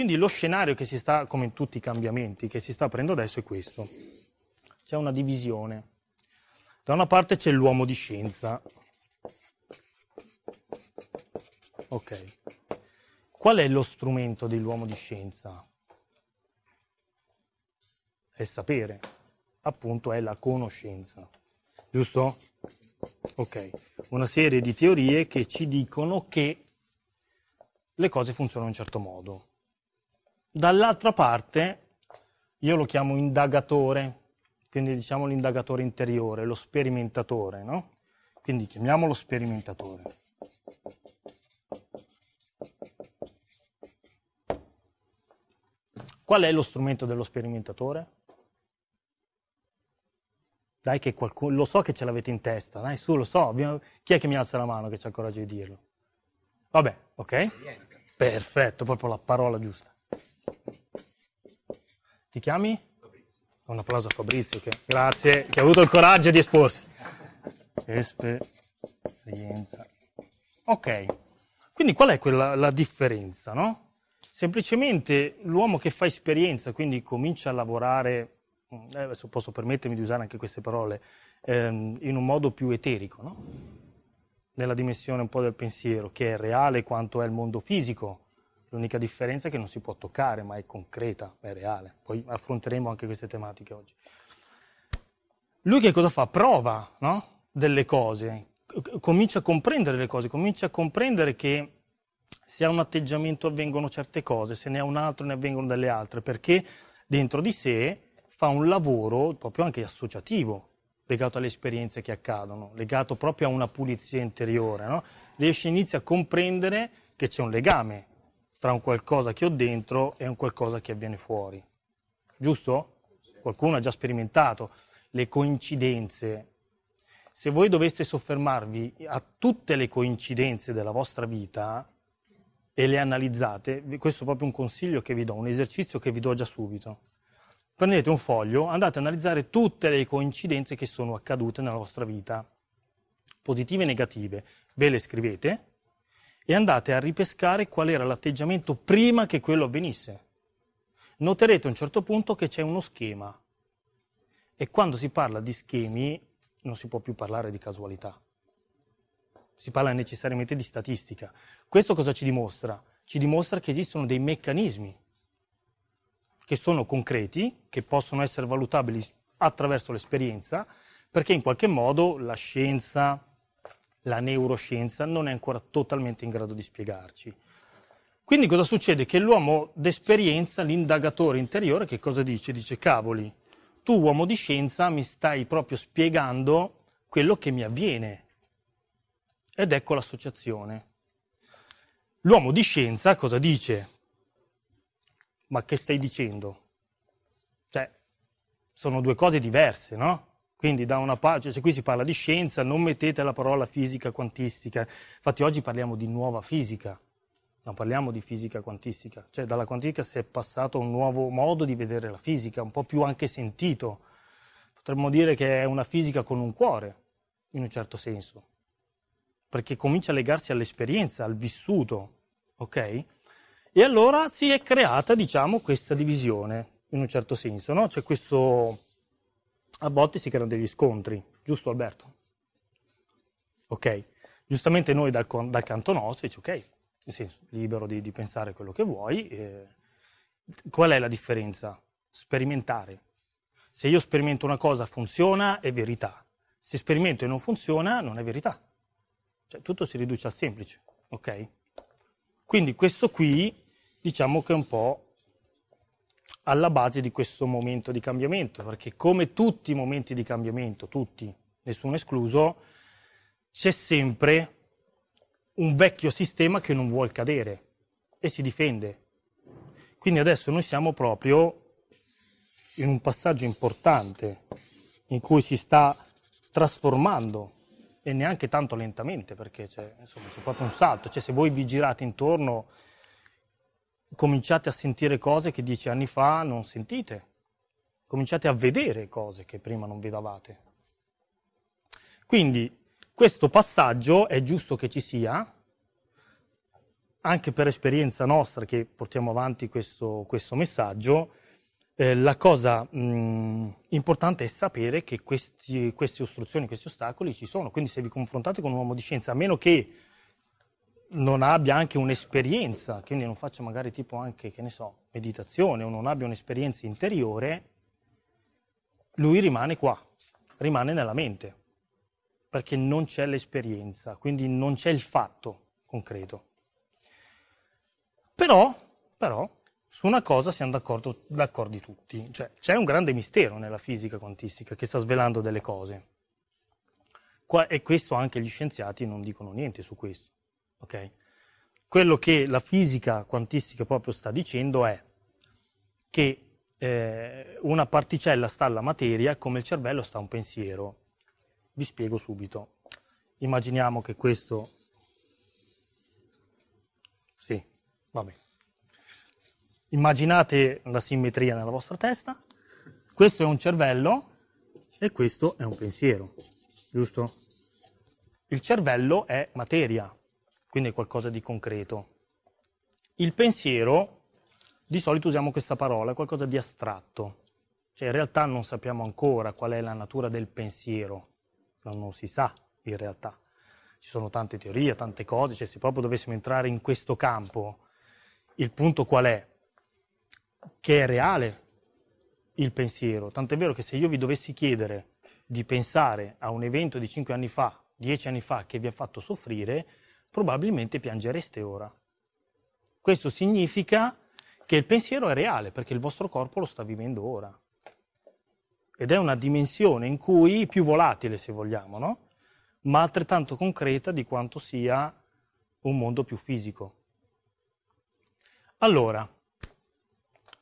Quindi lo scenario che si sta, come in tutti i cambiamenti, che si sta aprendo adesso è questo. C'è una divisione. Da una parte c'è l'uomo di scienza. Ok. Qual è lo strumento dell'uomo di scienza? È il sapere, appunto è la conoscenza. Giusto? Ok. Una serie di teorie che ci dicono che le cose funzionano in un certo modo. Dall'altra parte, io lo chiamo indagatore, quindi diciamo l'indagatore interiore, lo sperimentatore, no? Quindi chiamiamolo sperimentatore. Qual è lo strumento dello sperimentatore? Dai che qualcuno, lo so che ce l'avete in testa, dai su, lo so, chi è che mi alza la mano che c'ha il coraggio di dirlo? Vabbè, ok? Perfetto, proprio la parola giusta ti chiami? Fabrizio. Un applauso a Fabrizio, che, grazie, che ha avuto il coraggio di esporsi. Esperienza. Ok, quindi qual è quella, la differenza, no? Semplicemente l'uomo che fa esperienza, quindi comincia a lavorare, mm, eh, adesso posso permettermi di usare anche queste parole, ehm, in un modo più eterico, no? nella dimensione un po' del pensiero, che è reale quanto è il mondo fisico, L'unica differenza è che non si può toccare, ma è concreta, è reale. Poi affronteremo anche queste tematiche oggi. Lui che cosa fa? Prova no? delle cose, comincia a comprendere le cose, comincia a comprendere che se ha un atteggiamento avvengono certe cose, se ne ha un altro ne avvengono delle altre, perché dentro di sé fa un lavoro proprio anche associativo, legato alle esperienze che accadono, legato proprio a una pulizia interiore. No? Riesce, inizia a comprendere che c'è un legame tra un qualcosa che ho dentro e un qualcosa che avviene fuori. Giusto? Qualcuno ha già sperimentato le coincidenze. Se voi doveste soffermarvi a tutte le coincidenze della vostra vita e le analizzate, questo è proprio un consiglio che vi do, un esercizio che vi do già subito. Prendete un foglio, andate a analizzare tutte le coincidenze che sono accadute nella vostra vita, positive e negative. Ve le scrivete, e andate a ripescare qual era l'atteggiamento prima che quello avvenisse. Noterete a un certo punto che c'è uno schema e quando si parla di schemi non si può più parlare di casualità, si parla necessariamente di statistica. Questo cosa ci dimostra? Ci dimostra che esistono dei meccanismi che sono concreti, che possono essere valutabili attraverso l'esperienza, perché in qualche modo la scienza, la neuroscienza non è ancora totalmente in grado di spiegarci. Quindi cosa succede? Che l'uomo d'esperienza, l'indagatore interiore, che cosa dice? Dice, cavoli, tu uomo di scienza mi stai proprio spiegando quello che mi avviene. Ed ecco l'associazione. L'uomo di scienza cosa dice? Ma che stai dicendo? Cioè, sono due cose diverse, no? Quindi da una parte, cioè, se qui si parla di scienza, non mettete la parola fisica quantistica. Infatti oggi parliamo di nuova fisica, non parliamo di fisica quantistica. Cioè dalla quantistica si è passato a un nuovo modo di vedere la fisica, un po' più anche sentito. Potremmo dire che è una fisica con un cuore, in un certo senso, perché comincia a legarsi all'esperienza, al vissuto, ok? E allora si è creata, diciamo, questa divisione, in un certo senso, no? C'è questo a volte si creano degli scontri, giusto Alberto? Ok, giustamente noi dal, dal canto nostro dici ok, nel senso libero di, di pensare quello che vuoi, eh, qual è la differenza? Sperimentare. Se io sperimento una cosa funziona è verità, se sperimento e non funziona non è verità. Cioè tutto si riduce al semplice, ok? Quindi questo qui diciamo che è un po' alla base di questo momento di cambiamento, perché come tutti i momenti di cambiamento, tutti, nessuno escluso, c'è sempre un vecchio sistema che non vuole cadere e si difende. Quindi adesso noi siamo proprio in un passaggio importante in cui si sta trasformando e neanche tanto lentamente perché c'è, insomma, c'è proprio un salto, cioè se voi vi girate intorno cominciate a sentire cose che dieci anni fa non sentite, cominciate a vedere cose che prima non vedavate. Quindi questo passaggio è giusto che ci sia, anche per esperienza nostra che portiamo avanti questo, questo messaggio, eh, la cosa mh, mm, importante è sapere che questi, queste ostruzioni, questi ostacoli ci sono. Quindi se vi confrontate con un uomo di scienza, a meno che non abbia anche un'esperienza, quindi non faccia magari tipo anche, che ne so, meditazione o non abbia un'esperienza interiore, lui rimane qua, rimane nella mente, perché non c'è l'esperienza, quindi non c'è il fatto concreto. Però, però su una cosa siamo d'accordo, d'accordo tutti, cioè c'è un grande mistero nella fisica quantistica che sta svelando delle cose. Qua, e questo anche gli scienziati non dicono niente su questo. Ok? Quello che la fisica quantistica proprio sta dicendo è che eh, una particella sta alla materia come il cervello sta a un pensiero. Vi spiego subito. Immaginiamo che questo... Sì, va bene. Immaginate la simmetria nella vostra testa. Questo è un cervello e questo è un pensiero, giusto? Il cervello è materia, quindi è qualcosa di concreto. Il pensiero, di solito usiamo questa parola, è qualcosa di astratto, cioè in realtà non sappiamo ancora qual è la natura del pensiero, non si sa in realtà. Ci sono tante teorie, tante cose, cioè se proprio dovessimo entrare in questo campo, il punto qual è? Che è reale il pensiero, tant'è vero che se io vi dovessi chiedere di pensare a un evento di 5 anni fa, 10 anni fa che vi ha fatto soffrire, probabilmente piangereste ora. Questo significa che il pensiero è reale perché il vostro corpo lo sta vivendo ora. Ed è una dimensione in cui più volatile, se vogliamo, no? ma altrettanto concreta di quanto sia un mondo più fisico. Allora,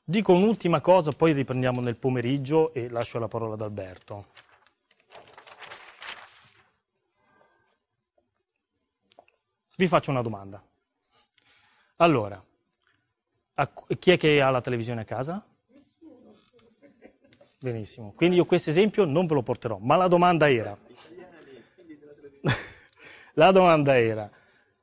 dico un'ultima cosa, poi riprendiamo nel pomeriggio e lascio la parola ad Alberto. Vi faccio una domanda. Allora, chi è che ha la televisione a casa? Benissimo, quindi io questo esempio non ve lo porterò, ma la domanda era... la domanda era,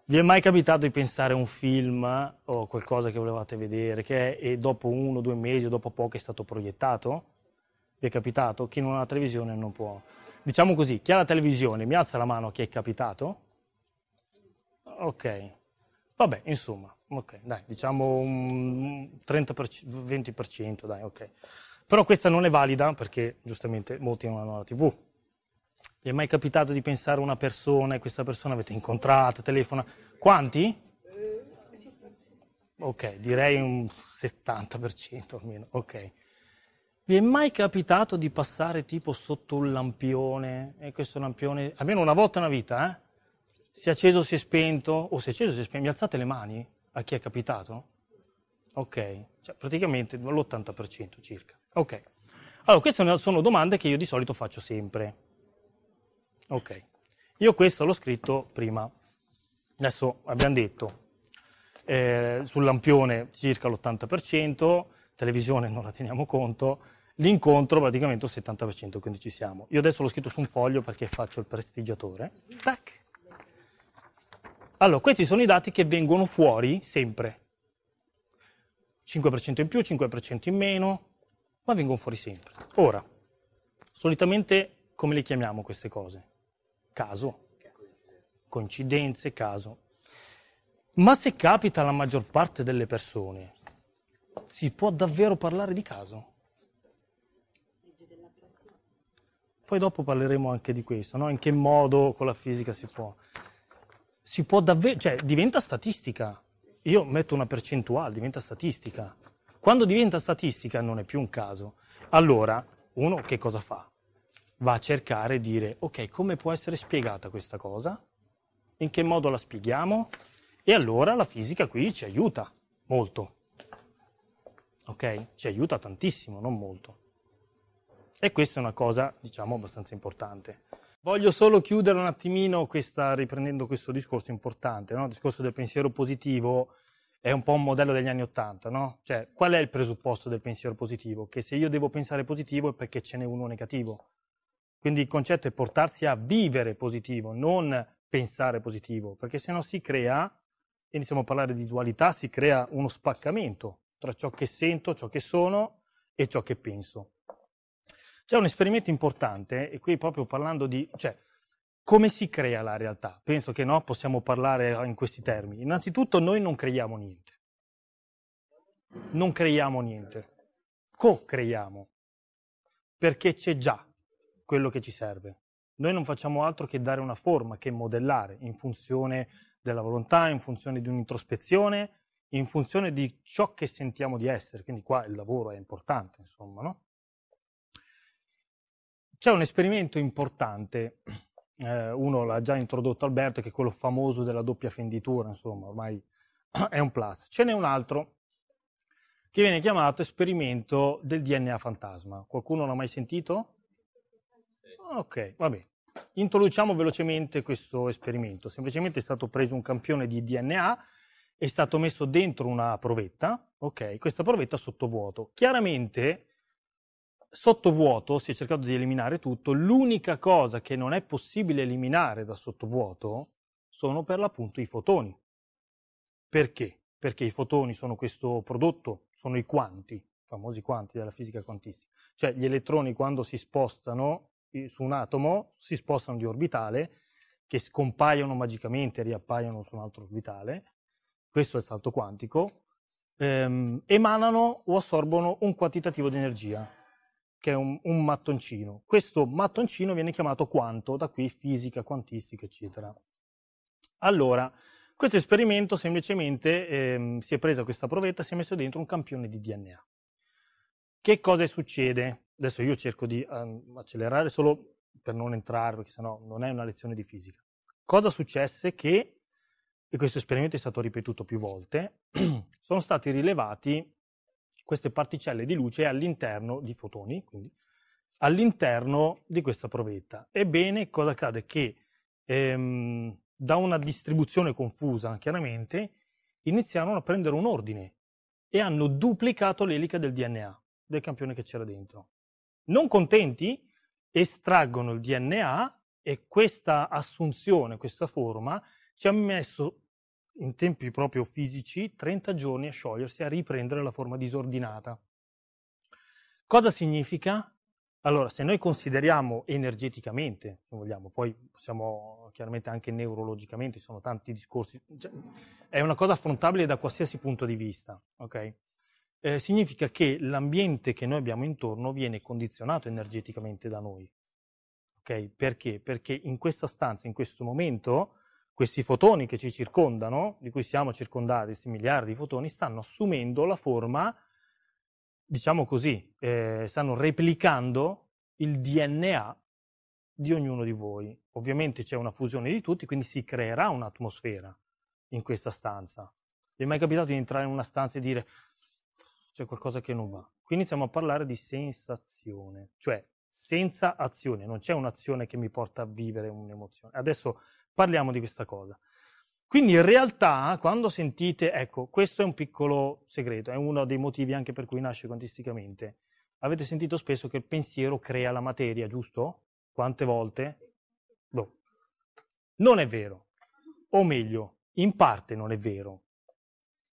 vi è mai capitato di pensare a un film o qualcosa che volevate vedere che è, e dopo uno o due mesi o dopo poco è stato proiettato? Vi è capitato? Chi non ha la televisione non può. Diciamo così, chi ha la televisione mi alza la mano a chi è capitato? Ok, vabbè, insomma, ok, dai, diciamo un 30-20%, dai, ok. Però questa non è valida perché giustamente molti non hanno la TV. Vi è mai capitato di pensare a una persona e questa persona avete incontrata, telefona? Quanti? Ok, direi un 70% almeno, ok. Vi è mai capitato di passare tipo sotto un lampione? E questo lampione, almeno una volta nella vita, eh? si è acceso, si è spento, o si è acceso, si è spento, mi alzate le mani a chi è capitato? Ok, cioè praticamente l'80% circa. Ok, allora queste sono domande che io di solito faccio sempre. Ok, io questo l'ho scritto prima, adesso abbiamo detto, eh, sul lampione circa l'80%, televisione non la teniamo conto, l'incontro praticamente il 70%, quindi ci siamo. Io adesso l'ho scritto su un foglio perché faccio il prestigiatore, tac, allora, questi sono i dati che vengono fuori sempre. 5% in più, 5% in meno, ma vengono fuori sempre. Ora, solitamente come le chiamiamo queste cose? Caso. Coincidenze, caso. Ma se capita alla maggior parte delle persone, si può davvero parlare di caso? Poi dopo parleremo anche di questo, no? in che modo con la fisica si può si può davvero, cioè diventa statistica. Io metto una percentuale, diventa statistica. Quando diventa statistica non è più un caso. Allora, uno che cosa fa? Va a cercare di dire, ok, come può essere spiegata questa cosa? In che modo la spieghiamo? E allora la fisica qui ci aiuta molto. Ok? Ci aiuta tantissimo, non molto. E questa è una cosa, diciamo, abbastanza importante. Voglio solo chiudere un attimino questa, riprendendo questo discorso importante, no? il discorso del pensiero positivo è un po' un modello degli anni Ottanta, no? Cioè, qual è il presupposto del pensiero positivo? Che se io devo pensare positivo è perché ce n'è uno negativo. Quindi il concetto è portarsi a vivere positivo, non pensare positivo, perché se no si crea, iniziamo a parlare di dualità, si crea uno spaccamento tra ciò che sento, ciò che sono e ciò che penso. C'è un esperimento importante, e qui proprio parlando di... Cioè, come si crea la realtà? Penso che no, possiamo parlare in questi termini. Innanzitutto noi non creiamo niente. Non creiamo niente. Co-creiamo. Perché c'è già quello che ci serve. Noi non facciamo altro che dare una forma, che modellare in funzione della volontà, in funzione di un'introspezione, in funzione di ciò che sentiamo di essere. Quindi qua il lavoro è importante, insomma, no? c'è un esperimento importante, eh, uno l'ha già introdotto Alberto, che è quello famoso della doppia fenditura, insomma, ormai è un plus. Ce n'è un altro che viene chiamato esperimento del DNA fantasma. Qualcuno l'ha mai sentito? Ok, va bene. Introduciamo velocemente questo esperimento. Semplicemente è stato preso un campione di DNA, è stato messo dentro una provetta, ok, questa provetta sottovuoto. Chiaramente sottovuoto si è cercato di eliminare tutto, l'unica cosa che non è possibile eliminare da sottovuoto sono per l'appunto i fotoni. Perché? Perché i fotoni sono questo prodotto, sono i quanti, i famosi quanti della fisica quantistica. Cioè gli elettroni quando si spostano eh, su un atomo, si spostano di orbitale, che scompaiono magicamente e riappaiono su un altro orbitale, questo è il salto quantico, ehm, emanano o assorbono un quantitativo di energia che è un, un mattoncino. Questo mattoncino viene chiamato quanto, da qui fisica, quantistica, eccetera. Allora, questo esperimento semplicemente ehm, si è presa questa provetta e si è messo dentro un campione di DNA. Che cosa succede? Adesso io cerco di um, accelerare solo per non entrare, perché sennò non è una lezione di fisica. Cosa successe? Che, e questo esperimento è stato ripetuto più volte, sono stati rilevati queste particelle di luce all'interno di fotoni, quindi all'interno di questa provetta. Ebbene, cosa accade? Che ehm, da una distribuzione confusa, chiaramente, iniziarono a prendere un ordine e hanno duplicato l'elica del DNA, del campione che c'era dentro. Non contenti, estraggono il DNA e questa assunzione, questa forma, ci ha messo in tempi proprio fisici 30 giorni a sciogliersi, a riprendere la forma disordinata. Cosa significa? Allora, se noi consideriamo energeticamente, se vogliamo, poi possiamo chiaramente anche neurologicamente, ci sono tanti discorsi, cioè, è una cosa affrontabile da qualsiasi punto di vista, ok? Eh, significa che l'ambiente che noi abbiamo intorno viene condizionato energeticamente da noi, ok? Perché? Perché in questa stanza, in questo momento, questi fotoni che ci circondano, di cui siamo circondati, questi miliardi di fotoni, stanno assumendo la forma, diciamo così, eh, stanno replicando il DNA di ognuno di voi. Ovviamente c'è una fusione di tutti, quindi si creerà un'atmosfera in questa stanza. Vi è mai capitato di entrare in una stanza e dire c'è qualcosa che non va? Qui iniziamo a parlare di sensazione, cioè senza azione, non c'è un'azione che mi porta a vivere un'emozione. Adesso Parliamo di questa cosa. Quindi in realtà quando sentite, ecco, questo è un piccolo segreto, è uno dei motivi anche per cui nasce quantisticamente. Avete sentito spesso che il pensiero crea la materia, giusto? Quante volte? Boh. Non è vero. O meglio, in parte non è vero.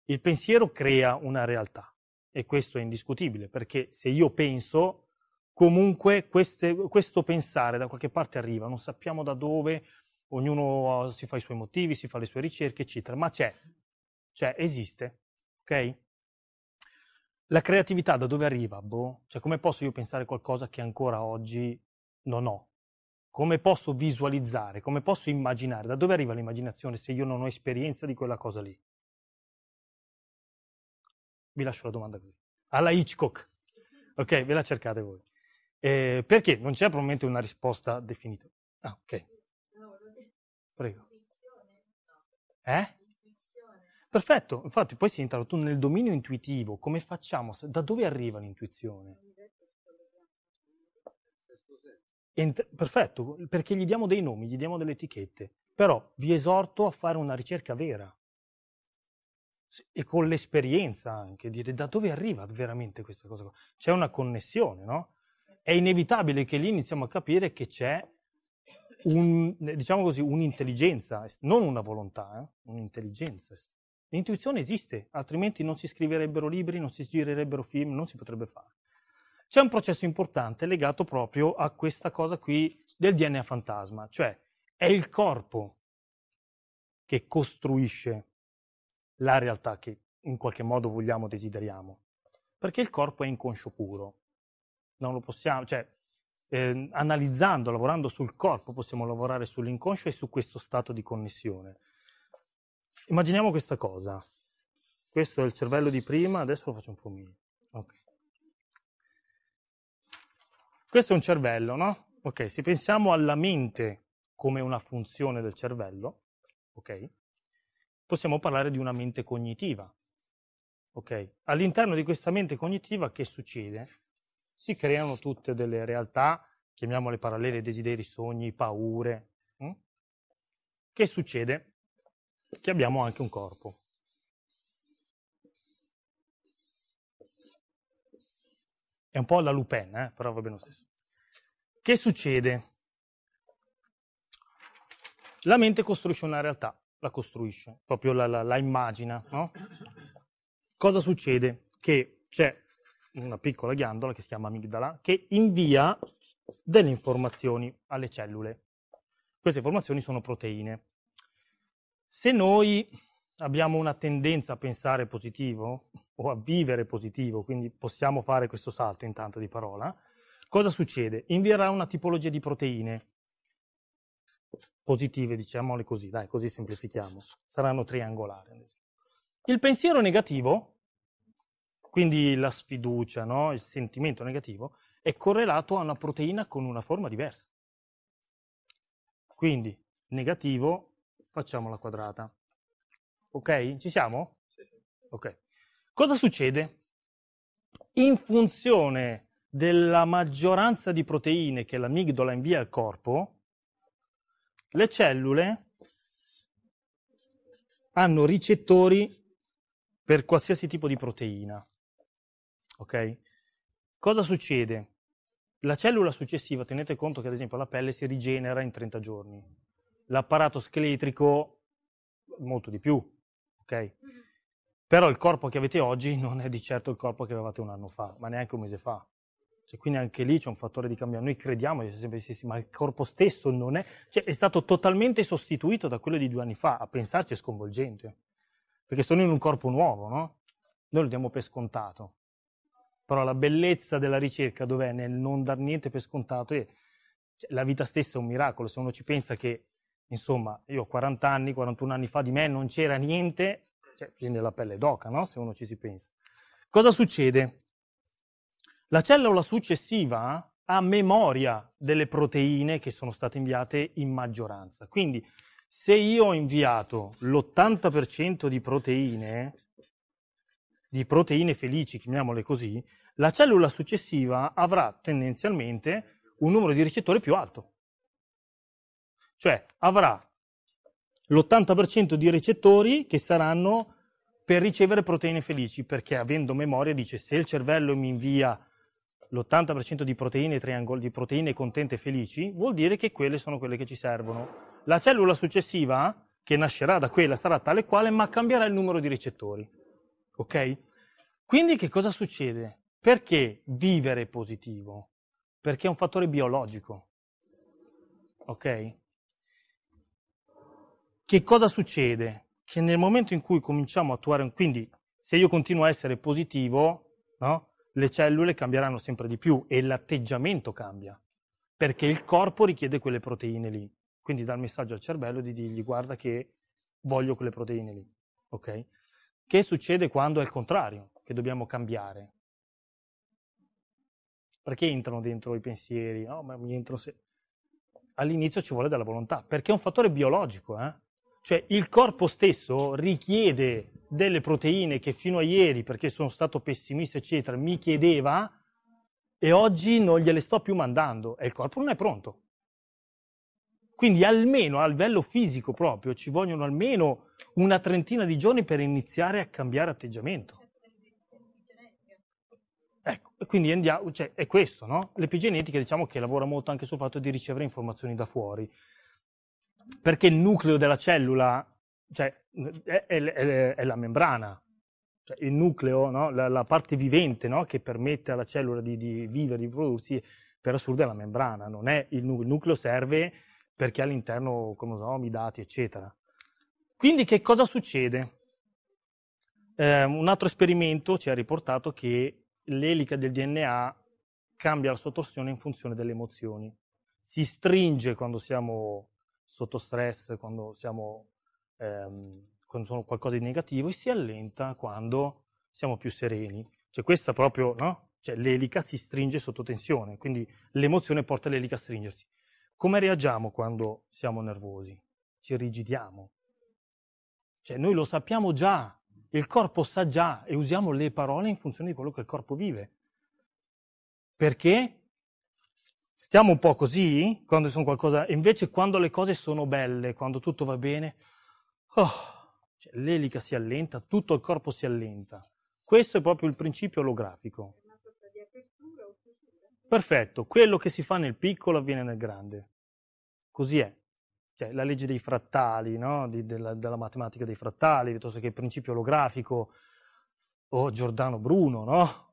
Il pensiero crea una realtà e questo è indiscutibile perché se io penso, comunque queste, questo pensare da qualche parte arriva, non sappiamo da dove, ognuno si fa i suoi motivi, si fa le sue ricerche, eccetera, ma c'è, c'è, cioè, esiste, ok? La creatività da dove arriva? Boh, cioè come posso io pensare qualcosa che ancora oggi non ho? Come posso visualizzare? Come posso immaginare? Da dove arriva l'immaginazione se io non ho esperienza di quella cosa lì? Vi lascio la domanda qui. Alla Hitchcock. Ok, ve la cercate voi. Eh, perché non c'è probabilmente una risposta definita. Ah, ok. Prego. Eh? Perfetto, infatti poi si entra nel dominio intuitivo, come facciamo? Da dove arriva l'intuizione? Ent- perfetto, perché gli diamo dei nomi, gli diamo delle etichette, però vi esorto a fare una ricerca vera e con l'esperienza anche, dire da dove arriva veramente questa cosa. Qua. C'è una connessione, no? È inevitabile che lì iniziamo a capire che c'è un, diciamo così, un'intelligenza, non una volontà, eh? un'intelligenza. L'intuizione esiste, altrimenti non si scriverebbero libri, non si girerebbero film, non si potrebbe fare. C'è un processo importante legato proprio a questa cosa qui del DNA fantasma, cioè è il corpo che costruisce la realtà che in qualche modo vogliamo, desideriamo, perché il corpo è inconscio puro. Non lo possiamo, cioè eh, analizzando, lavorando sul corpo, possiamo lavorare sull'inconscio e su questo stato di connessione. Immaginiamo questa cosa. Questo è il cervello di prima, adesso lo faccio un po' meglio. Okay. Questo è un cervello, no? Ok, se pensiamo alla mente come una funzione del cervello, ok? Possiamo parlare di una mente cognitiva. Ok? All'interno di questa mente cognitiva che succede? si creano tutte delle realtà, chiamiamole parallele, desideri, sogni, paure. Mm, che succede? Che abbiamo anche un corpo. È un po' la Lupin, eh? però va bene lo stesso. Che succede? La mente costruisce una realtà, la costruisce, proprio la, la, la immagina. No? Cosa succede? Che c'è una piccola ghiandola che si chiama amigdala, che invia delle informazioni alle cellule. Queste informazioni sono proteine. Se noi abbiamo una tendenza a pensare positivo o a vivere positivo, quindi possiamo fare questo salto intanto di parola, cosa succede? Invierà una tipologia di proteine positive, diciamole così, dai, così semplifichiamo, saranno triangolari. Il pensiero negativo quindi la sfiducia, no? il sentimento negativo, è correlato a una proteina con una forma diversa. Quindi negativo, facciamo la quadrata. Ok? Ci siamo? Ok. Cosa succede? In funzione della maggioranza di proteine che l'amigdola invia al corpo, le cellule hanno ricettori per qualsiasi tipo di proteina ok? Cosa succede? La cellula successiva, tenete conto che ad esempio la pelle si rigenera in 30 giorni, l'apparato scheletrico molto di più, ok? Mm-hmm. Però il corpo che avete oggi non è di certo il corpo che avevate un anno fa, ma neanche un mese fa. Cioè, quindi anche lì c'è un fattore di cambiamento. Noi crediamo di essere sempre gli stessi, ma il corpo stesso non è, cioè, è stato totalmente sostituito da quello di due anni fa. A pensarci è sconvolgente, perché sono in un corpo nuovo, no? Noi lo diamo per scontato. Però la bellezza della ricerca dov'è? Nel non dar niente per scontato. E, cioè, la vita stessa è un miracolo. Se uno ci pensa che, insomma, io ho 40 anni, 41 anni fa di me non c'era niente, cioè, viene la pelle d'oca, no? Se uno ci si pensa. Cosa succede? La cellula successiva ha memoria delle proteine che sono state inviate in maggioranza. Quindi, se io ho inviato l'80% di proteine, di proteine felici, chiamiamole così, la cellula successiva avrà tendenzialmente un numero di recettori più alto. Cioè avrà l'80% di recettori che saranno per ricevere proteine felici, perché avendo memoria dice se il cervello mi invia l'80% di proteine, di proteine contente felici, vuol dire che quelle sono quelle che ci servono. La cellula successiva, che nascerà da quella, sarà tale quale, ma cambierà il numero di recettori. Ok? Quindi che cosa succede? Perché vivere positivo? Perché è un fattore biologico. Ok? Che cosa succede? Che nel momento in cui cominciamo a attuare, quindi se io continuo a essere positivo, no? le cellule cambieranno sempre di più e l'atteggiamento cambia, perché il corpo richiede quelle proteine lì. Quindi dà il messaggio al cervello di dirgli guarda che voglio quelle proteine lì. Okay? Che succede quando è il contrario, che dobbiamo cambiare? perché entrano dentro i pensieri? No? Se... All'inizio ci vuole della volontà, perché è un fattore biologico, eh? cioè il corpo stesso richiede delle proteine che fino a ieri, perché sono stato pessimista, eccetera, mi chiedeva e oggi non gliele sto più mandando e il corpo non è pronto. Quindi almeno a livello fisico proprio ci vogliono almeno una trentina di giorni per iniziare a cambiare atteggiamento. Ecco, e quindi andiamo, cioè, è questo, no? L'epigenetica diciamo che lavora molto anche sul fatto di ricevere informazioni da fuori, perché il nucleo della cellula cioè, è, è, è, è la membrana, cioè, il nucleo, no? la, la, parte vivente no? che permette alla cellula di, di vivere, di riprodursi, per assurdo è la membrana, non è il nucleo, il nucleo serve perché all'interno cromosomi, dati, eccetera. Quindi che cosa succede? Eh, un altro esperimento ci ha riportato che l'elica del DNA cambia la sua torsione in funzione delle emozioni. Si stringe quando siamo sotto stress, quando, siamo, ehm, quando sono qualcosa di negativo e si allenta quando siamo più sereni. Cioè questa proprio, no? Cioè l'elica si stringe sotto tensione, quindi l'emozione porta l'elica a stringersi. Come reagiamo quando siamo nervosi? Ci rigidiamo. Cioè noi lo sappiamo già il corpo sa già e usiamo le parole in funzione di quello che il corpo vive. Perché stiamo un po' così quando sono qualcosa, invece quando le cose sono belle, quando tutto va bene, oh, cioè l'elica si allenta, tutto il corpo si allenta. Questo è proprio il principio olografico. Perfetto, quello che si fa nel piccolo avviene nel grande. Così è cioè, la legge dei frattali, no? Di, della, della, matematica dei frattali, piuttosto che il principio olografico, o Giordano Bruno, no?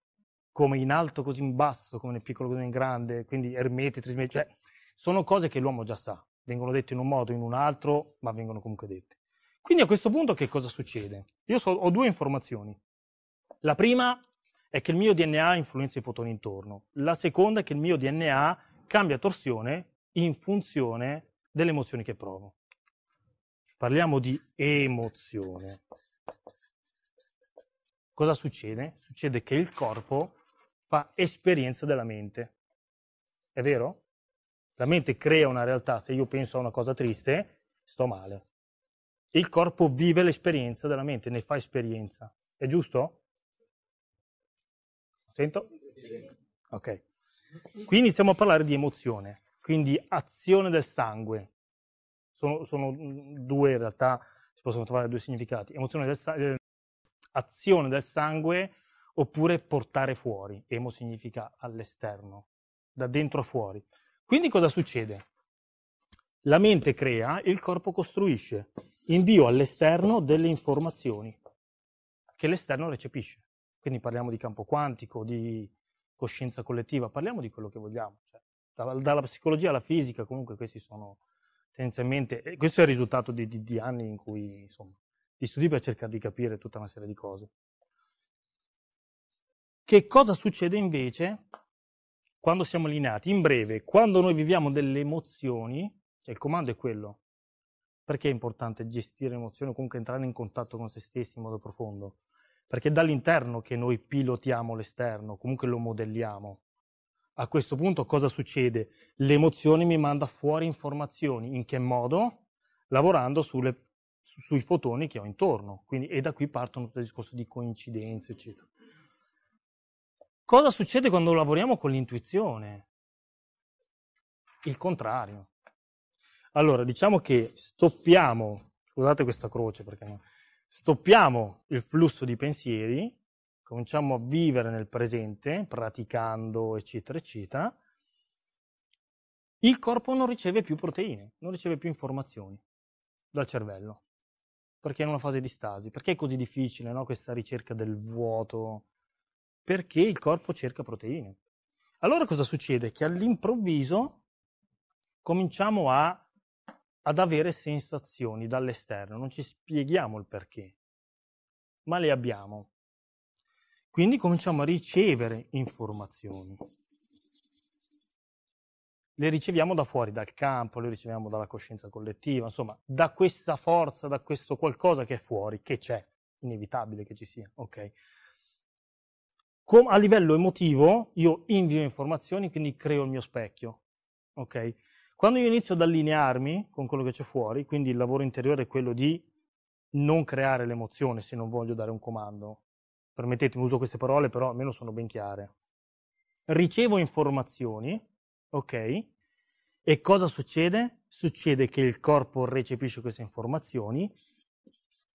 come in alto così in basso, come nel piccolo così in grande, quindi ermeti, trismeti, cioè sono cose che l'uomo già sa, vengono dette in un modo, o in un altro, ma vengono comunque dette. Quindi a questo punto che cosa succede? Io so, ho due informazioni. La prima è che il mio DNA influenza i fotoni intorno, la seconda è che il mio DNA cambia torsione in funzione delle emozioni che provo. Parliamo di emozione. Cosa succede? Succede che il corpo fa esperienza della mente. È vero? La mente crea una realtà. Se io penso a una cosa triste, sto male. Il corpo vive l'esperienza della mente, ne fa esperienza. È giusto? Sento? Ok. Qui iniziamo a parlare di emozione. Quindi azione del sangue. Sono, sono mm, due in realtà, si possono trovare due significati. Emozione del sangue, ehm, azione del sangue oppure portare fuori. Emo significa all'esterno, da dentro a fuori. Quindi cosa succede? La mente crea, il corpo costruisce. Invio all'esterno delle informazioni che l'esterno recepisce. Quindi parliamo di campo quantico, di coscienza collettiva, parliamo di quello che vogliamo. Cioè, dalla, dalla psicologia alla fisica, comunque questi sono tendenzialmente, questo è il risultato di, di, di anni in cui insomma, di studi per cercare di capire tutta una serie di cose. Che cosa succede invece quando siamo allineati? In breve, quando noi viviamo delle emozioni, cioè il comando è quello, perché è importante gestire l'emozione o comunque entrare in contatto con se stessi in modo profondo? Perché è dall'interno che noi pilotiamo l'esterno, comunque lo modelliamo a questo punto cosa succede? L'emozione mi manda fuori informazioni. In che modo? Lavorando sulle, su, sui fotoni che ho intorno. Quindi, e da qui partono tutto il discorso di coincidenze, eccetera. Cosa succede quando lavoriamo con l'intuizione? Il contrario. Allora, diciamo che stoppiamo, scusate questa croce perché no, stoppiamo il flusso di pensieri cominciamo a vivere nel presente, praticando, eccetera, eccetera, il corpo non riceve più proteine, non riceve più informazioni dal cervello, perché è in una fase di stasi. Perché è così difficile no? questa ricerca del vuoto? Perché il corpo cerca proteine. Allora cosa succede? Che all'improvviso cominciamo a, ad avere sensazioni dall'esterno, non ci spieghiamo il perché, ma le abbiamo. Quindi cominciamo a ricevere informazioni. Le riceviamo da fuori, dal campo, le riceviamo dalla coscienza collettiva, insomma, da questa forza, da questo qualcosa che è fuori, che c'è, inevitabile che ci sia, ok? Com- a livello emotivo io invio informazioni, quindi creo il mio specchio, ok? Quando io inizio ad allinearmi con quello che c'è fuori, quindi il lavoro interiore è quello di non creare l'emozione se non voglio dare un comando, permettetemi, uso queste parole, però almeno sono ben chiare. Ricevo informazioni, ok? E cosa succede? Succede che il corpo recepisce queste informazioni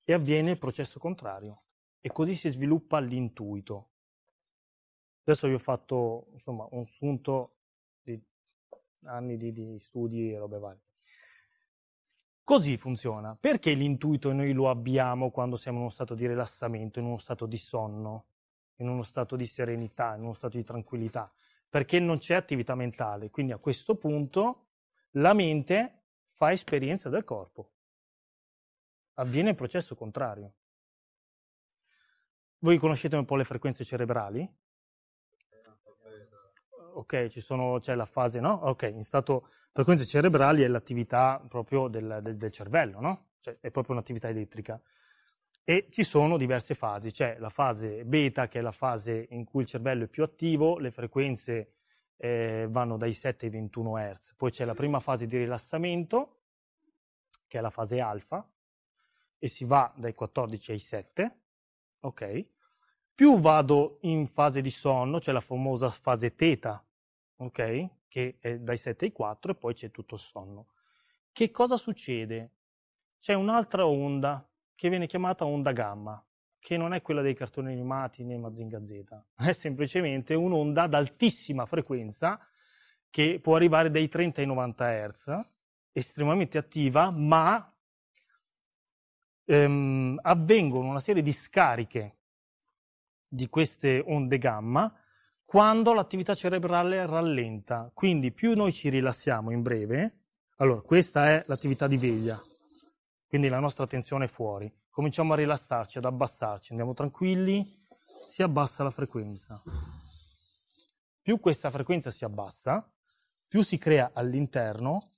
e avviene il processo contrario. E così si sviluppa l'intuito. Adesso vi ho fatto insomma, un sunto di anni di, di studi e robe varie. Così funziona. Perché l'intuito noi lo abbiamo quando siamo in uno stato di rilassamento, in uno stato di sonno, in uno stato di serenità, in uno stato di tranquillità? Perché non c'è attività mentale. Quindi a questo punto la mente fa esperienza del corpo. Avviene il processo contrario. Voi conoscete un po' le frequenze cerebrali? ok, c'è la fase, no? Ok, in stato frequenze cerebrali è l'attività proprio del, del, del cervello, no? Cioè è proprio un'attività elettrica. E ci sono diverse fasi, c'è la fase beta, che è la fase in cui il cervello è più attivo, le frequenze eh, vanno dai 7 ai 21 Hz. Poi c'è la prima fase di rilassamento, che è la fase alfa, e si va dai 14 ai 7, ok? Più vado in fase di sonno, c'è la famosa fase teta, ok? Che è dai 7 ai 4 e poi c'è tutto il sonno. Che cosa succede? C'è un'altra onda che viene chiamata onda gamma, che non è quella dei cartoni animati né Mazinga Z, è semplicemente un'onda ad altissima frequenza che può arrivare dai 30 ai 90 Hz, estremamente attiva, ma ehm, avvengono una serie di scariche di queste onde gamma quando l'attività cerebrale rallenta. Quindi più noi ci rilassiamo in breve, allora questa è l'attività di veglia, quindi la nostra attenzione è fuori. Cominciamo a rilassarci, ad abbassarci, andiamo tranquilli, si abbassa la frequenza. Più questa frequenza si abbassa, più si crea all'interno.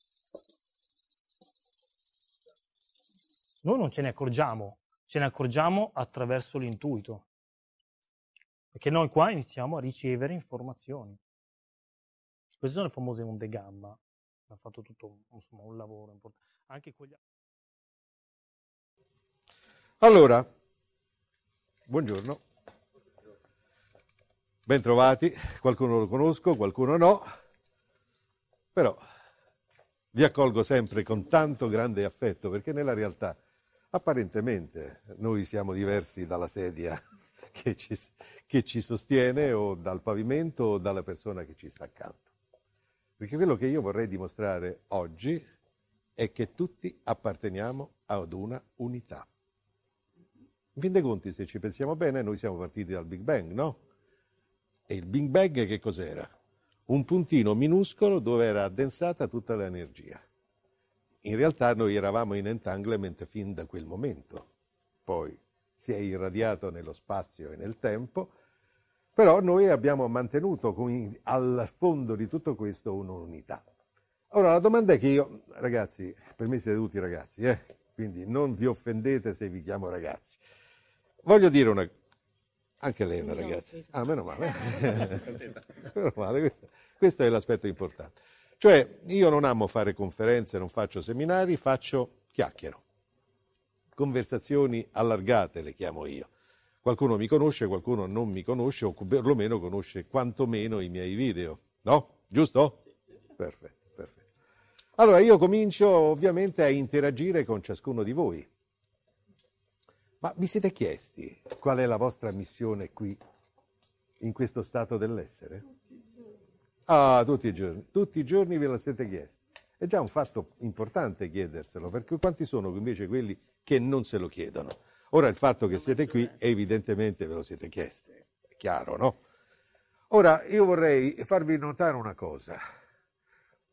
Noi non ce ne accorgiamo, ce ne accorgiamo attraverso l'intuito. Perché noi qua iniziamo a ricevere informazioni. Queste sono le famose onde gamma, ha fatto tutto insomma, un lavoro importante. Anche con Allora, buongiorno. Bentrovati, qualcuno lo conosco, qualcuno no, però vi accolgo sempre con tanto grande affetto perché nella realtà apparentemente noi siamo diversi dalla sedia che ci, che ci sostiene o dal pavimento o dalla persona che ci sta accanto. Perché quello che io vorrei dimostrare oggi è che tutti apparteniamo ad una unità. In fin dei conti, se ci pensiamo bene, noi siamo partiti dal Big Bang, no? E il Big Bang che cos'era? Un puntino minuscolo dove era addensata tutta l'energia. In realtà noi eravamo in entanglement fin da quel momento. Poi si è irradiato nello spazio e nel tempo, però noi abbiamo mantenuto al fondo di tutto questo un'unità. Ora la domanda è che io, ragazzi, per me siete tutti ragazzi, eh? quindi non vi offendete se vi chiamo ragazzi. Voglio dire una anche lei è una ragazza. Esatto. Ah, meno male. meno male questo, questo è l'aspetto importante. Cioè, io non amo fare conferenze, non faccio seminari, faccio chiacchiero conversazioni allargate, le chiamo io. Qualcuno mi conosce, qualcuno non mi conosce, o perlomeno conosce quantomeno i miei video. No? Giusto? Perfetto, perfetto. Allora io comincio ovviamente a interagire con ciascuno di voi. Ma vi siete chiesti qual è la vostra missione qui, in questo stato dell'essere? Ah, tutti i giorni, tutti i giorni ve la siete chiesti. È già un fatto importante chiederselo, perché quanti sono invece quelli che non se lo chiedono. Ora il fatto che siete qui evidentemente ve lo siete chiesto, è chiaro, no? Ora io vorrei farvi notare una cosa.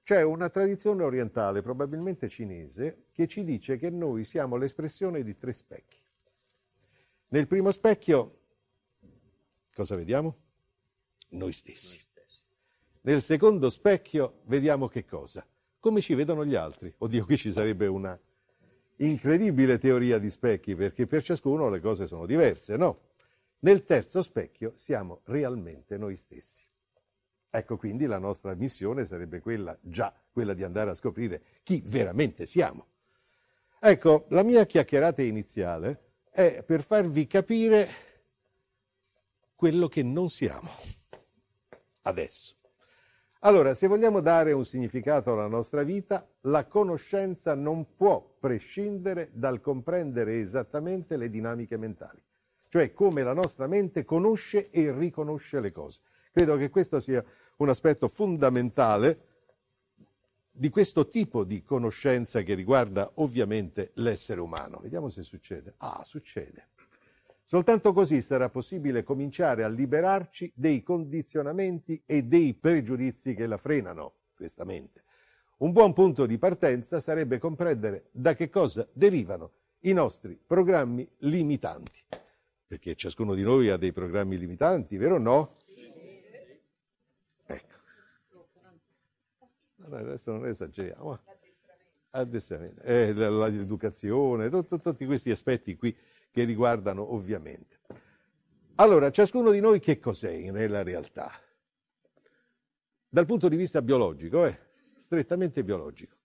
C'è una tradizione orientale, probabilmente cinese, che ci dice che noi siamo l'espressione di tre specchi. Nel primo specchio cosa vediamo? Noi stessi. Nel secondo specchio vediamo che cosa? Come ci vedono gli altri. Oddio, qui ci sarebbe una incredibile teoria di specchi, perché per ciascuno le cose sono diverse, no? Nel terzo specchio siamo realmente noi stessi. Ecco quindi la nostra missione sarebbe quella già, quella di andare a scoprire chi veramente siamo. Ecco, la mia chiacchierata iniziale è per farvi capire quello che non siamo adesso. Allora, se vogliamo dare un significato alla nostra vita, la conoscenza non può prescindere dal comprendere esattamente le dinamiche mentali, cioè come la nostra mente conosce e riconosce le cose. Credo che questo sia un aspetto fondamentale di questo tipo di conoscenza che riguarda ovviamente l'essere umano. Vediamo se succede. Ah, succede. Soltanto così sarà possibile cominciare a liberarci dei condizionamenti e dei pregiudizi che la frenano, questa mente. Un buon punto di partenza sarebbe comprendere da che cosa derivano i nostri programmi limitanti. Perché ciascuno di noi ha dei programmi limitanti, vero o no? Ecco. No, adesso non esageriamo. Eh. Addestramento. Eh, l'educazione, tutti questi aspetti qui che riguardano ovviamente. Allora, ciascuno di noi che cos'è nella realtà? Dal punto di vista biologico, eh? strettamente biologico.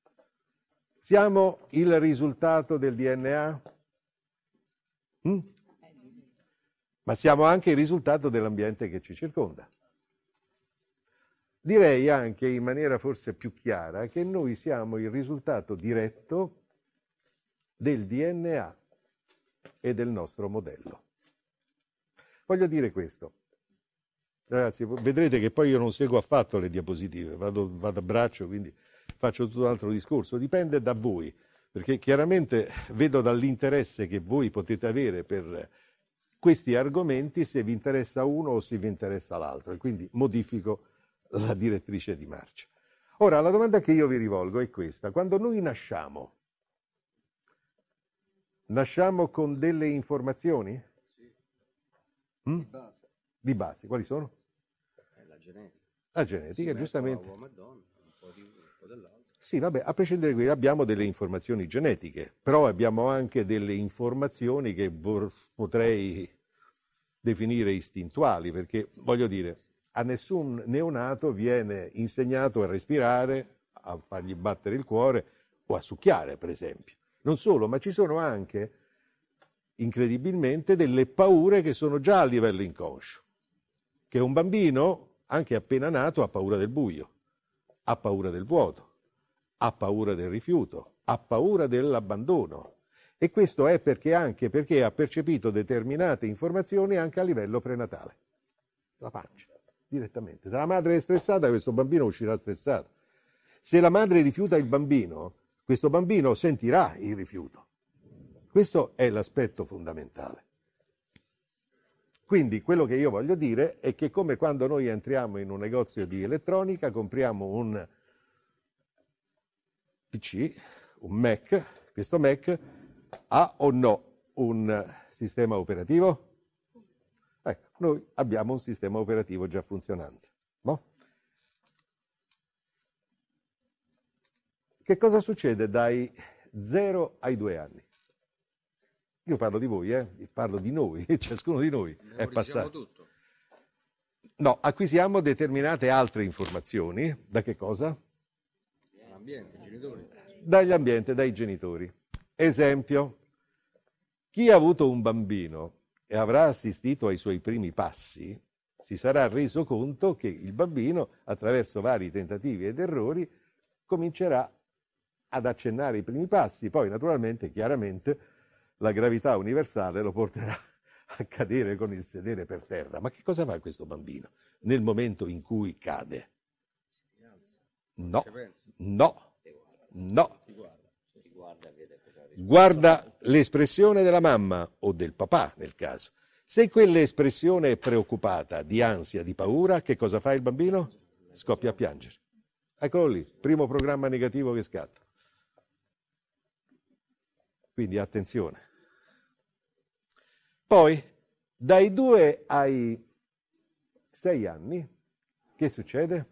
Siamo il risultato del DNA? Mm? Hm? Ma siamo anche il risultato dell'ambiente che ci circonda. Direi anche in maniera forse più chiara che noi siamo il risultato diretto del DNA e del nostro modello. Voglio dire questo. Ragazzi, vedrete che poi io non seguo affatto le diapositive, vado, vado a braccio, quindi faccio tutto un altro discorso. Dipende da voi, perché chiaramente vedo dall'interesse che voi potete avere per questi argomenti se vi interessa uno o se vi interessa l'altro, e quindi modifico la direttrice di marcia. Ora, la domanda che io vi rivolgo è questa. Quando noi nasciamo, Nasciamo con delle informazioni? Sì. Mm? Di, base. di base. Quali sono? È eh, la genetica. La genetica, giustamente. Uomo e donna, un po' di uno, un po' dell'altro. Sì, vabbè, a prescindere da qui abbiamo delle informazioni genetiche, però abbiamo anche delle informazioni che vor- potrei definire istintuali, perché voglio dire, a nessun neonato viene insegnato a respirare, a fargli battere il cuore o a succhiare, per esempio. Non solo, ma ci sono anche, incredibilmente, delle paure che sono già a livello inconscio. Che un bambino, anche appena nato, ha paura del buio, ha paura del vuoto, ha paura del rifiuto, ha paura dell'abbandono. E questo è perché anche perché ha percepito determinate informazioni anche a livello prenatale. La pancia, direttamente. Se la madre è stressata, questo bambino uscirà stressato. Se la madre rifiuta il bambino, questo bambino sentirà il rifiuto. Questo è l'aspetto fondamentale. Quindi quello che io voglio dire è che come quando noi entriamo in un negozio di elettronica, compriamo un PC, un Mac, questo Mac ha o no un sistema operativo? Ecco, noi abbiamo un sistema operativo già funzionante. Che cosa succede dai 0 ai 2 anni? Io parlo di voi, eh? parlo di noi, ciascuno di noi è passato. Tutto. No, acquisiamo determinate altre informazioni. Da che cosa? Dall'ambiente, genitori. Dagli ambienti, dai genitori. Esempio, chi ha avuto un bambino e avrà assistito ai suoi primi passi, si sarà reso conto che il bambino, attraverso vari tentativi ed errori, comincerà ad accennare i primi passi, poi naturalmente, chiaramente, la gravità universale lo porterà a cadere con il sedere per terra. Ma che cosa fa questo bambino nel momento in cui cade? No, no, no. Guarda l'espressione della mamma o del papà nel caso. Se quell'espressione è preoccupata, di ansia, di paura, che cosa fa il bambino? Scoppia a piangere. Eccolo lì, primo programma negativo che scatta. Quindi attenzione. Poi, dai due ai sei anni, che succede?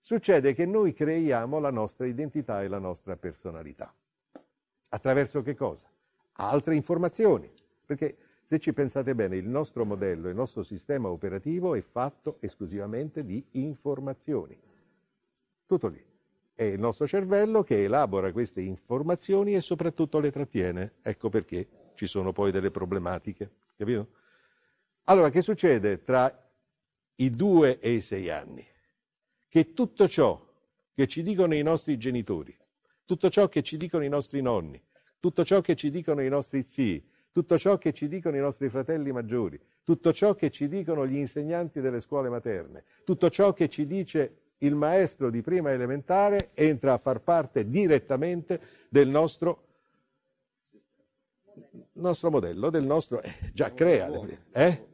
Succede che noi creiamo la nostra identità e la nostra personalità. Attraverso che cosa? Altre informazioni. Perché se ci pensate bene, il nostro modello, il nostro sistema operativo è fatto esclusivamente di informazioni. Tutto lì è il nostro cervello che elabora queste informazioni e soprattutto le trattiene. Ecco perché ci sono poi delle problematiche, capito? Allora, che succede tra i due e i sei anni? Che tutto ciò che ci dicono i nostri genitori, tutto ciò che ci dicono i nostri nonni, tutto ciò che ci dicono i nostri zii, tutto ciò che ci dicono i nostri fratelli maggiori, tutto ciò che ci dicono gli insegnanti delle scuole materne, tutto ciò che ci dice il maestro di prima elementare entra a far parte direttamente del nostro, nostro modello, del nostro... Eh, già crea. Buone, eh?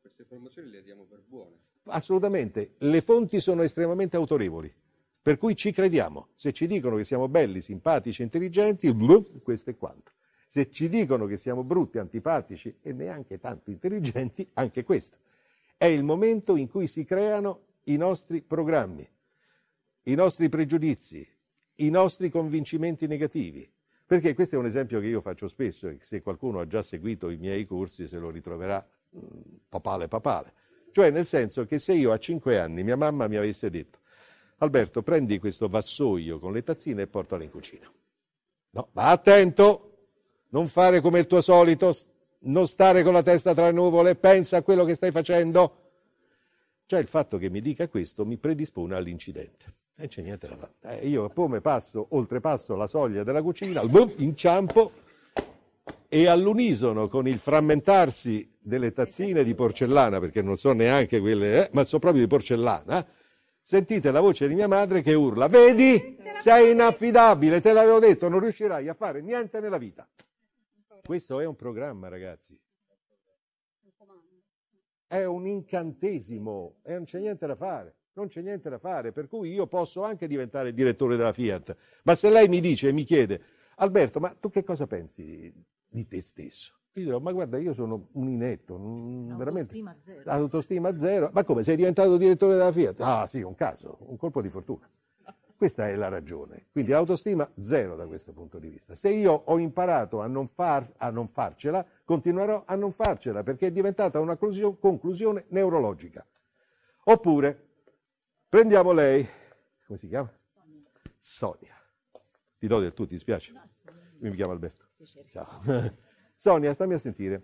Queste informazioni le diamo per buone. Assolutamente, le fonti sono estremamente autorevoli, per cui ci crediamo. Se ci dicono che siamo belli, simpatici, intelligenti, blu, questo è quanto. Se ci dicono che siamo brutti, antipatici e neanche tanto intelligenti, anche questo. È il momento in cui si creano i nostri programmi, i nostri pregiudizi, i nostri convincimenti negativi. Perché questo è un esempio che io faccio spesso e se qualcuno ha già seguito i miei corsi se lo ritroverà mm, papale papale. Cioè nel senso che se io a 5 anni mia mamma mi avesse detto Alberto prendi questo vassoio con le tazzine e portalo in cucina. No, ma attento, non fare come il tuo solito, non stare con la testa tra le nuvole, pensa a quello che stai facendo, cioè il fatto che mi dica questo mi predispone all'incidente. E c'è niente da fare. Eh, io come passo, oltrepasso la soglia della cucina, boom, inciampo e all'unisono con il frammentarsi delle tazzine di porcellana, perché non so neanche quelle, eh, ma sono proprio di porcellana, sentite la voce di mia madre che urla, vedi, sei inaffidabile, te l'avevo detto, non riuscirai a fare niente nella vita. Questo è un programma, ragazzi è un incantesimo e non c'è niente da fare. Non c'è niente da fare, per cui io posso anche diventare direttore della Fiat. Ma se lei mi dice e mi chiede, Alberto, ma tu che cosa pensi di te stesso? Gli dirò, ma guarda, io sono un inetto, un, autostima veramente. Zero. Autostima zero. Ma come, sei diventato direttore della Fiat? Ah sì, un caso, un colpo di fortuna. Questa è la ragione. Quindi l'autostima zero da questo punto di vista. Se io ho imparato a non, far, a non farcela, continuerò a non farcela perché è diventata una conclusione neurologica. Oppure, prendiamo lei, come si chiama? Sonia. Ti do del tu, ti spiace? Mi chiamo Alberto. Ciao. Sonia, stammi a sentire.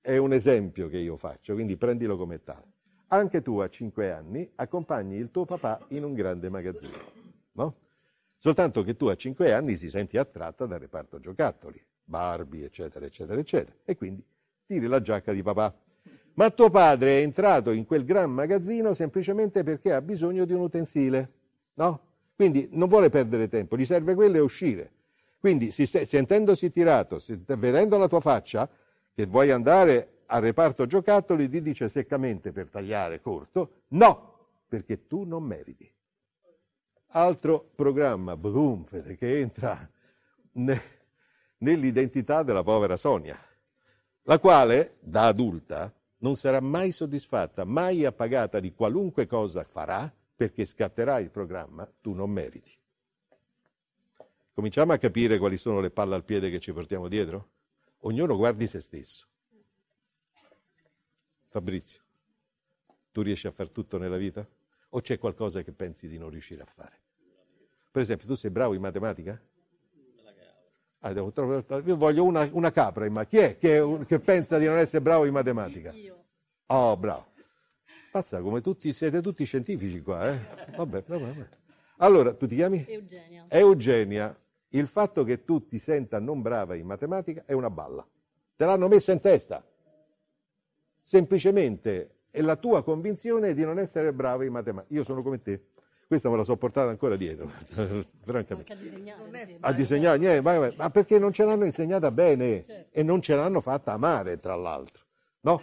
È un esempio che io faccio, quindi prendilo come tale. Anche tu a 5 anni accompagni il tuo papà in un grande magazzino no? Soltanto che tu a 5 anni ti senti attratta dal reparto giocattoli, Barbie, eccetera, eccetera, eccetera, e quindi tiri la giacca di papà. Ma tuo padre è entrato in quel gran magazzino semplicemente perché ha bisogno di un utensile, no? Quindi non vuole perdere tempo, gli serve quello e uscire. Quindi sentendosi tirato, vedendo la tua faccia, che vuoi andare al reparto giocattoli, ti dice seccamente per tagliare corto, no, perché tu non meriti. Altro programma, Brumfed, che entra ne, nell'identità della povera Sonia, la quale, da adulta, non sarà mai soddisfatta, mai appagata di qualunque cosa farà, perché scatterà il programma tu non meriti. Cominciamo a capire quali sono le palle al piede che ci portiamo dietro? Ognuno guardi se stesso. Fabrizio, tu riesci a far tutto nella vita? O c'è qualcosa che pensi di non riuscire a fare? Per esempio, tu sei bravo in matematica? Ah, devo trovare, io voglio una, una capra in Chi è che, che, pensa di non essere bravo in matematica? Io. Oh, bravo. Pazza, come tutti, siete tutti scientifici qua, eh? Vabbè, vabbè, vabbè. Allora, tu ti chiami? Eugenia. Eugenia. Il fatto che tu ti senta non brava in matematica è una balla. Te l'hanno messa in testa. Semplicemente è la tua convinzione di non essere bravo in matematica. Io sono come te. Questa me la so portata ancora dietro, francamente. A disegnare, a disegnare niente, ma perché non ce l'hanno insegnata bene certo. e non ce l'hanno fatta amare, tra l'altro. No?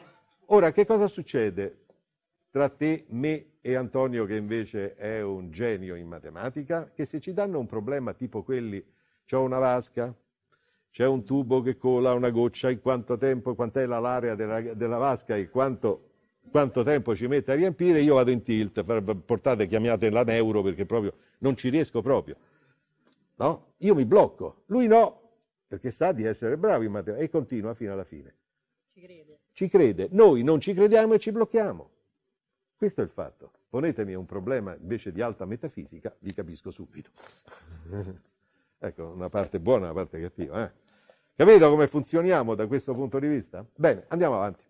Ora, che cosa succede tra te, me e Antonio, che invece è un genio in matematica? Che se ci danno un problema tipo quelli, c'ho una vasca, c'è un tubo che cola una goccia, in quanto tempo, quant'è l'area della, della vasca e quanto quanto tempo ci mette a riempire, io vado in tilt, portate, chiamate la neuro perché proprio non ci riesco proprio. No? Io mi blocco, lui no, perché sa di essere bravo in matematica e continua fino alla fine. Ci crede. Ci crede. Noi non ci crediamo e ci blocchiamo. Questo è il fatto. Ponetemi un problema invece di alta metafisica, vi capisco subito. ecco, una parte buona una parte cattiva. Eh? Capito come funzioniamo da questo punto di vista? Bene, andiamo avanti.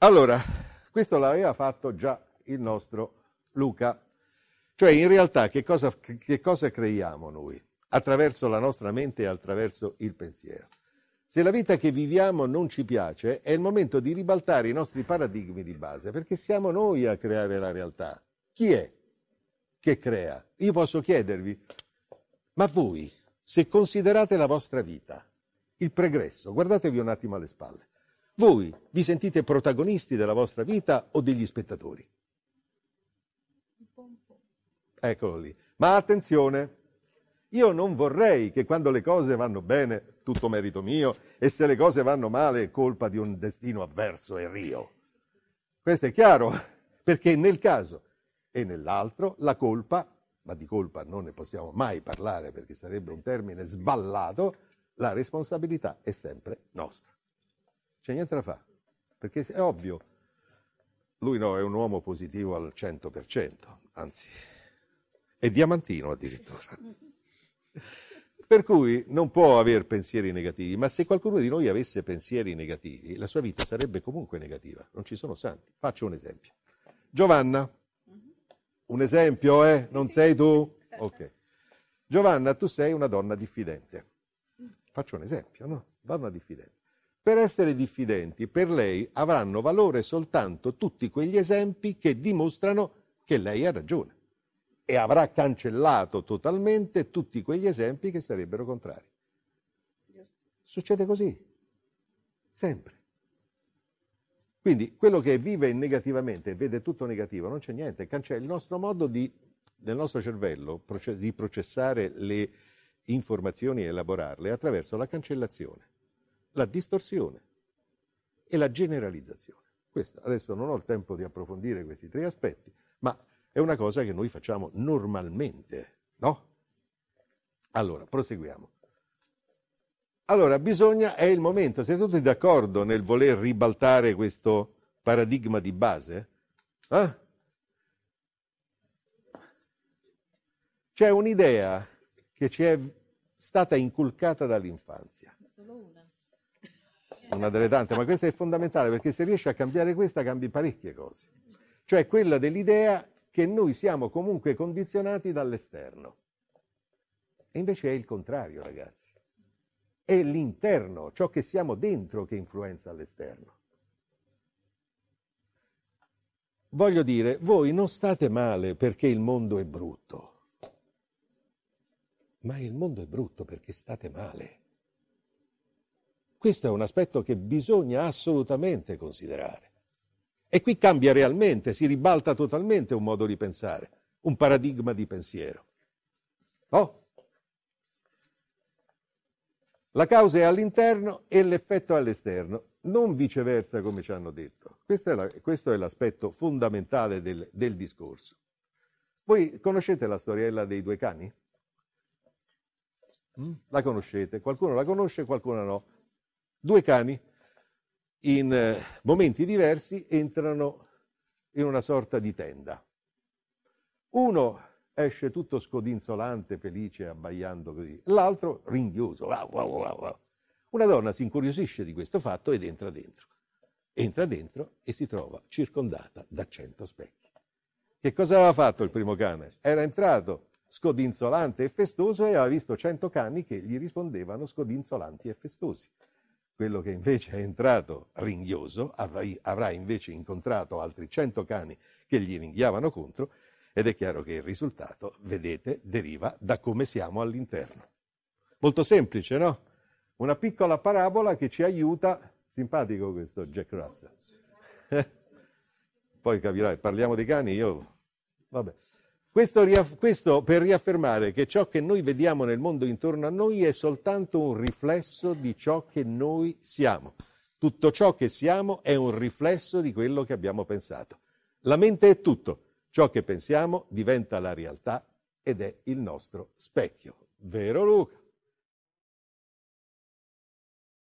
Allora, questo l'aveva fatto già il nostro Luca. Cioè, in realtà, che cosa, che cosa creiamo noi? Attraverso la nostra mente e attraverso il pensiero. Se la vita che viviamo non ci piace, è il momento di ribaltare i nostri paradigmi di base, perché siamo noi a creare la realtà. Chi è che crea? Io posso chiedervi, ma voi, se considerate la vostra vita, il pregresso, guardatevi un attimo alle spalle, voi vi sentite protagonisti della vostra vita o degli spettatori? Eccolo lì. Ma attenzione, io non vorrei che quando le cose vanno bene, tutto merito mio, e se le cose vanno male, è colpa di un destino avverso e rio. Questo è chiaro, perché nel caso e nell'altro la colpa, ma di colpa non ne possiamo mai parlare perché sarebbe un termine sballato, la responsabilità è sempre nostra. C'è cioè, niente da fare, perché è ovvio. Lui no, è un uomo positivo al 100%, anzi, è diamantino addirittura. Per cui non può avere pensieri negativi, ma se qualcuno di noi avesse pensieri negativi, la sua vita sarebbe comunque negativa, non ci sono santi. Faccio un esempio. Giovanna, un esempio, eh? Non sei tu? Ok. Giovanna, tu sei una donna diffidente. Faccio un esempio, no? Donna diffidente. Per essere diffidenti, per lei avranno valore soltanto tutti quegli esempi che dimostrano che lei ha ragione e avrà cancellato totalmente tutti quegli esempi che sarebbero contrari. Succede così, sempre. Quindi quello che vive negativamente, vede tutto negativo, non c'è niente, cancella il nostro modo di, nel nostro cervello di processare le informazioni e elaborarle attraverso la cancellazione la distorsione e la generalizzazione. Questa, adesso non ho il tempo di approfondire questi tre aspetti, ma è una cosa che noi facciamo normalmente, no? Allora, proseguiamo. Allora, bisogna, è il momento, siete tutti d'accordo nel voler ribaltare questo paradigma di base? Eh? C'è un'idea che ci è stata inculcata dall'infanzia. Solo una una delle tante, ma questa è fondamentale perché se riesci a cambiare questa cambi parecchie cose, cioè quella dell'idea che noi siamo comunque condizionati dall'esterno. E invece è il contrario, ragazzi. È l'interno, ciò che siamo dentro che influenza l'esterno. Voglio dire, voi non state male perché il mondo è brutto, ma il mondo è brutto perché state male. Questo è un aspetto che bisogna assolutamente considerare. E qui cambia realmente, si ribalta totalmente un modo di pensare, un paradigma di pensiero. No? La causa è all'interno e l'effetto è all'esterno, non viceversa come ci hanno detto. Questo è, la, questo è l'aspetto fondamentale del, del discorso. Voi conoscete la storiella dei due cani? Mm? La conoscete? Qualcuno la conosce, qualcuno no. Due cani in eh, momenti diversi entrano in una sorta di tenda. Uno esce tutto scodinzolante, felice, abbaiando così, l'altro ringhioso. Wow, wow, wow, una donna si incuriosisce di questo fatto ed entra dentro. Entra dentro e si trova circondata da cento specchi. Che cosa aveva fatto il primo cane? Era entrato scodinzolante e festoso e aveva visto cento cani che gli rispondevano scodinzolanti e festosi. Quello che invece è entrato ringhioso avrà invece incontrato altri 100 cani che gli ringhiavano contro ed è chiaro che il risultato, vedete, deriva da come siamo all'interno. Molto semplice, no? Una piccola parabola che ci aiuta, simpatico questo Jack Russell. Poi capirai, parliamo di cani, io... Vabbè. Questo, questo, per riaffermare che ciò che noi vediamo nel mondo intorno a noi è soltanto un riflesso di ciò che noi siamo. Tutto ciò che siamo è un riflesso di quello che abbiamo pensato. La mente è tutto, ciò che pensiamo diventa la realtà ed è il nostro specchio. Vero Luca?